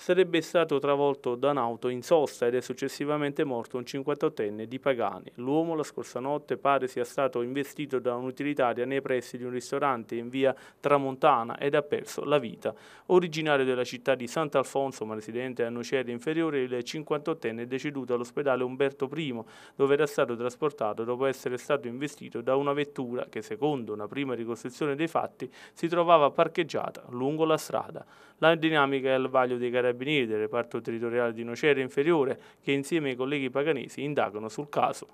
sarebbe stato travolto da un'auto in sosta ed è successivamente morto un 58enne di Pagani. L'uomo la scorsa notte pare sia stato investito da un'utilitaria nei pressi di un ristorante in via Tramontana ed ha perso la vita. Originario della città di Sant'Alfonso ma residente a Nocera Inferiore, il 58enne è deceduto all'ospedale Umberto I dove era stato trasportato dopo essere stato investito da una vettura che secondo una prima ricostruzione dei fatti si trovava parcheggiata lungo la strada. La dinamica è al vaglio dei carabinieri Carabinieri del reparto territoriale di Nocera Inferiore che insieme ai colleghi paganesi indagano sul caso.